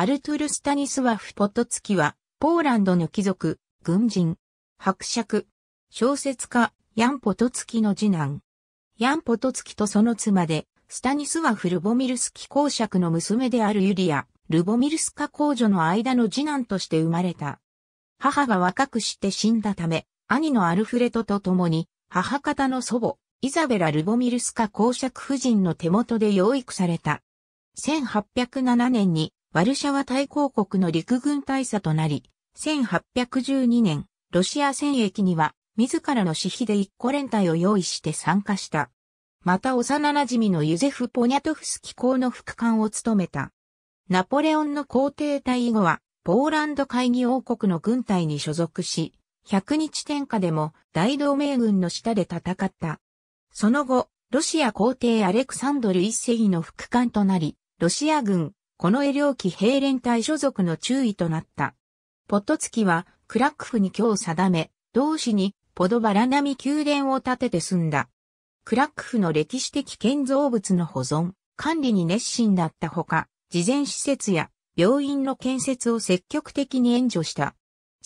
アルトゥル・スタニスワフ・ポトツキは、ポーランドの貴族、軍人、伯爵、小説家、ヤン・ポトツキの次男。ヤン・ポトツキとその妻で、スタニスワフ・ルボミルスキ公爵の娘であるユリア、ルボミルスカ公女の間の次男として生まれた。母が若くして死んだため、兄のアルフレトと共に、母方の祖母、イザベラ・ルボミルスカ公爵夫人の手元で養育された。1807年にワルシャワ大公国の陸軍大佐となり、1812年、ロシア戦役には、自らの私費で一個連隊を用意して参加した。また幼馴染のユゼフ・ポニャトフスキ公の副官を務めた。ナポレオンの皇帝隊以後は、ポーランド会議王国の軍隊に所属し、100日天下でも大同盟軍の下で戦った。その後、ロシア皇帝アレクサンドル一世の副官となり、ロシア軍この絵領機兵連隊所属の中尉となった。ポットツキは、クラックフに今日定め、同志に、ポドバラ並宮殿を建てて住んだ。クラックフの歴史的建造物の保存、管理に熱心だったほか、事前施設や病院の建設を積極的に援助した。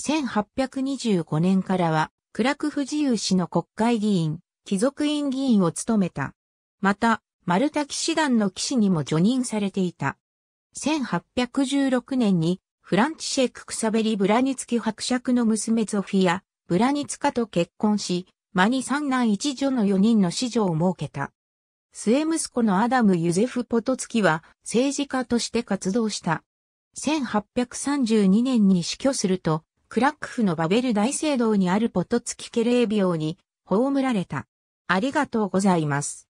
1825年からは、クラクフ自由氏の国会議員、貴族院議員を務めた。また、丸滝師団の騎士にも助任されていた。1816年にフランチシェック・クサベリ・ブラニツキ伯爵の娘ゾフィア、ブラニツカと結婚し、間に三男一女の四人の子女を設けた。末息子のアダム・ユゼフ・ポトツキは政治家として活動した。1832年に死去すると、クラックフのバベル大聖堂にあるポトツキケレー病に葬られた。ありがとうございます。